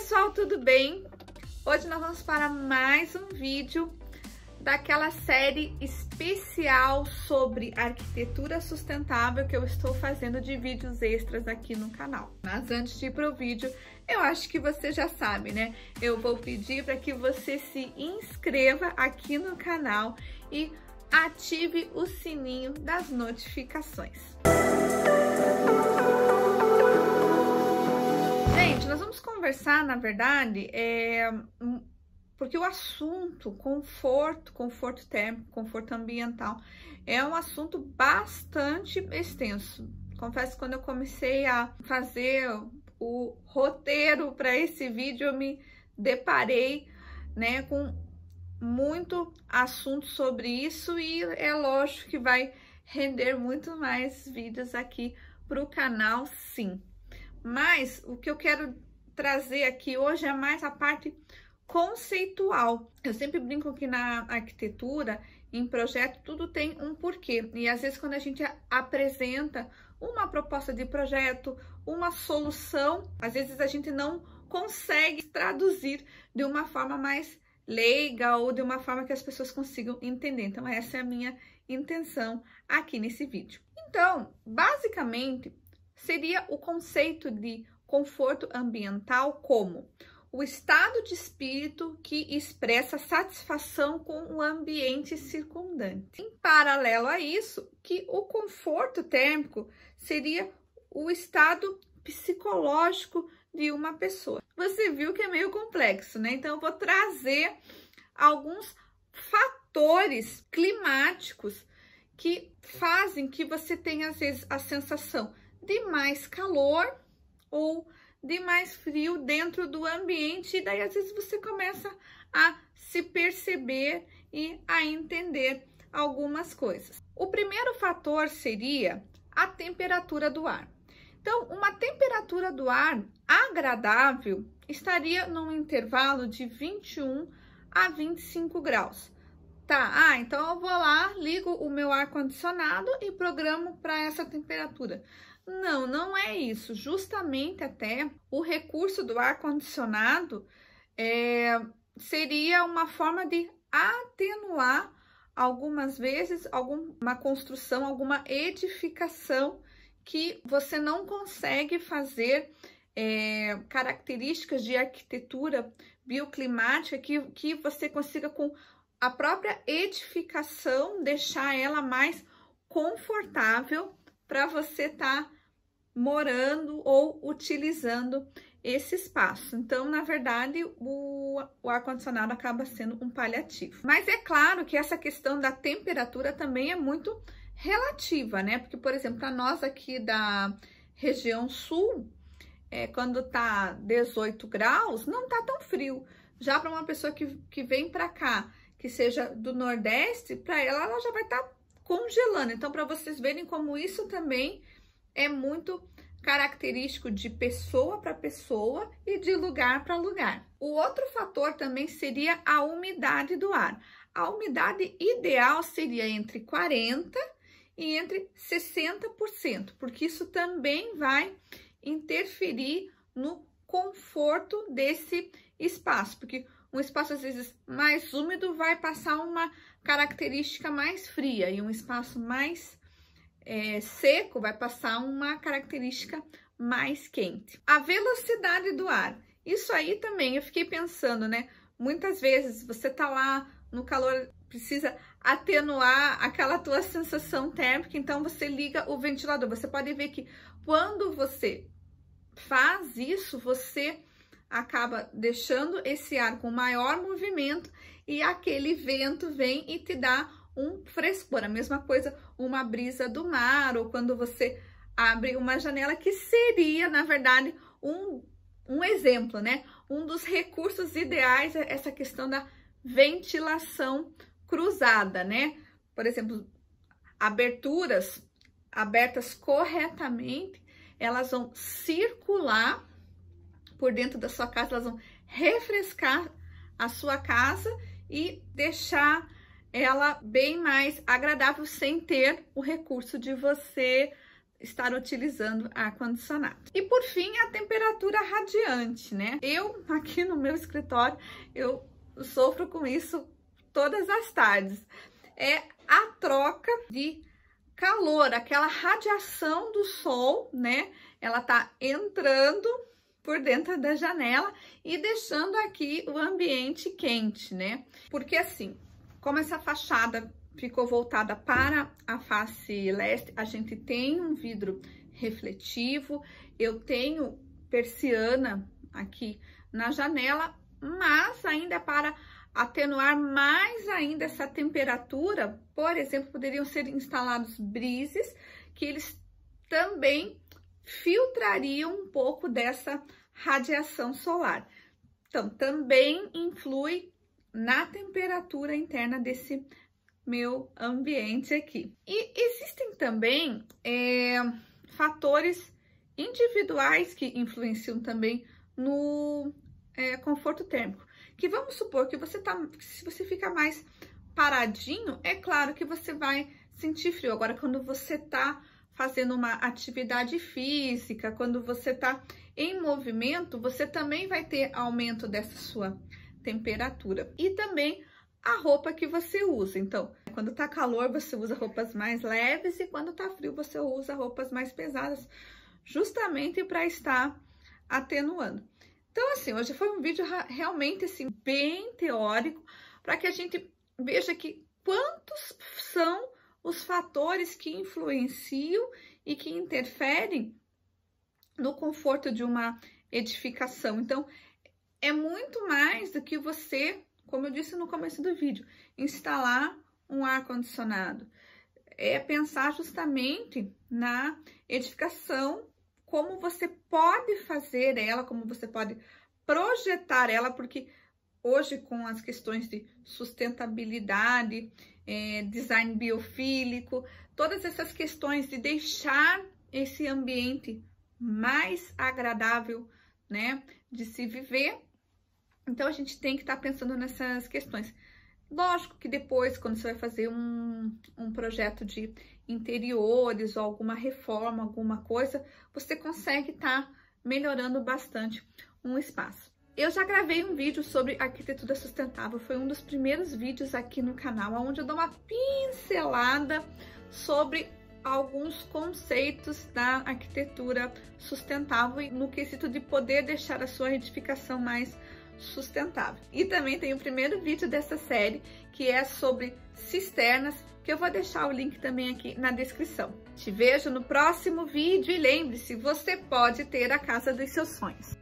pessoal, tudo bem? Hoje nós vamos para mais um vídeo daquela série especial sobre arquitetura sustentável que eu estou fazendo de vídeos extras aqui no canal. Mas antes de ir para o vídeo, eu acho que você já sabe, né? Eu vou pedir para que você se inscreva aqui no canal e ative o sininho das notificações. Música gente, nós vamos conversar, na verdade, é, porque o assunto conforto, conforto térmico, conforto ambiental, é um assunto bastante extenso. Confesso que quando eu comecei a fazer o roteiro para esse vídeo, eu me deparei né, com muito assunto sobre isso e é lógico que vai render muito mais vídeos aqui para o canal, sim. Mas o que eu quero trazer aqui hoje é mais a parte conceitual. Eu sempre brinco que na arquitetura, em projeto, tudo tem um porquê. E às vezes quando a gente apresenta uma proposta de projeto, uma solução, às vezes a gente não consegue traduzir de uma forma mais leiga ou de uma forma que as pessoas consigam entender. Então essa é a minha intenção aqui nesse vídeo. Então, basicamente, seria o conceito de conforto ambiental como o estado de espírito que expressa satisfação com o ambiente circundante. Em paralelo a isso, que o conforto térmico seria o estado psicológico de uma pessoa. Você viu que é meio complexo, né? Então eu vou trazer alguns fatores climáticos que fazem que você tenha às vezes a sensação de mais calor ou de mais frio dentro do ambiente, e daí às vezes você começa a se perceber e a entender algumas coisas. O primeiro fator seria a temperatura do ar. Então, uma temperatura do ar agradável estaria num intervalo de 21 a 25 graus. Tá, ah, então eu vou lá, ligo o meu ar condicionado e programo para essa temperatura. Não, não é isso. Justamente até o recurso do ar-condicionado é, seria uma forma de atenuar algumas vezes alguma construção, alguma edificação que você não consegue fazer é, características de arquitetura bioclimática que, que você consiga com a própria edificação deixar ela mais confortável para você estar tá morando ou utilizando esse espaço. Então, na verdade, o, o ar-condicionado acaba sendo um paliativo. Mas é claro que essa questão da temperatura também é muito relativa, né? Porque, por exemplo, para nós aqui da região sul, é, quando tá 18 graus, não tá tão frio. Já para uma pessoa que, que vem para cá, que seja do Nordeste, para ela, ela já vai estar tá congelando. Então, para vocês verem como isso também é muito característico de pessoa para pessoa e de lugar para lugar. O outro fator também seria a umidade do ar. A umidade ideal seria entre 40 e entre 60%, porque isso também vai interferir no conforto desse espaço, porque um espaço às vezes mais úmido vai passar uma característica mais fria e um espaço mais é, seco, vai passar uma característica mais quente. A velocidade do ar. Isso aí também eu fiquei pensando, né? Muitas vezes você tá lá no calor, precisa atenuar aquela tua sensação térmica, então você liga o ventilador. Você pode ver que quando você faz isso, você acaba deixando esse ar com maior movimento e aquele vento vem e te dá um frescor, a mesma coisa uma brisa do mar ou quando você abre uma janela que seria, na verdade, um, um exemplo, né? Um dos recursos ideais é essa questão da ventilação cruzada, né? Por exemplo, aberturas abertas corretamente, elas vão circular por dentro da sua casa, elas vão refrescar a sua casa e deixar ela bem mais agradável sem ter o recurso de você estar utilizando ar-condicionado. E por fim, a temperatura radiante, né? Eu, aqui no meu escritório, eu sofro com isso todas as tardes. É a troca de calor, aquela radiação do sol, né? Ela tá entrando por dentro da janela e deixando aqui o ambiente quente, né? Porque assim, como essa fachada ficou voltada para a face leste, a gente tem um vidro refletivo, eu tenho persiana aqui na janela, mas ainda é para atenuar mais ainda essa temperatura, por exemplo, poderiam ser instalados brises que eles também filtrariam um pouco dessa radiação solar. Então, também influi na temperatura interna desse meu ambiente aqui. E existem também é, fatores individuais que influenciam também no é, conforto térmico. Que vamos supor que você tá, se você fica mais paradinho, é claro que você vai sentir frio. Agora, quando você está fazendo uma atividade física, quando você está em movimento, você também vai ter aumento dessa sua temperatura. E também a roupa que você usa. Então, quando tá calor, você usa roupas mais leves e quando tá frio, você usa roupas mais pesadas, justamente para estar atenuando. Então, assim, hoje foi um vídeo realmente assim bem teórico, para que a gente veja que quantos são os fatores que influenciam e que interferem no conforto de uma edificação. Então, é muito mais do que você, como eu disse no começo do vídeo, instalar um ar-condicionado. É pensar justamente na edificação, como você pode fazer ela, como você pode projetar ela, porque hoje com as questões de sustentabilidade, é, design biofílico, todas essas questões de deixar esse ambiente mais agradável, né, de se viver, então, a gente tem que estar tá pensando nessas questões. Lógico que depois, quando você vai fazer um, um projeto de interiores ou alguma reforma, alguma coisa, você consegue estar tá melhorando bastante um espaço. Eu já gravei um vídeo sobre arquitetura sustentável, foi um dos primeiros vídeos aqui no canal, onde eu dou uma pincelada sobre alguns conceitos da arquitetura sustentável e no quesito de poder deixar a sua edificação mais sustentável. E também tem o primeiro vídeo dessa série, que é sobre cisternas, que eu vou deixar o link também aqui na descrição. Te vejo no próximo vídeo e lembre-se, você pode ter a casa dos seus sonhos.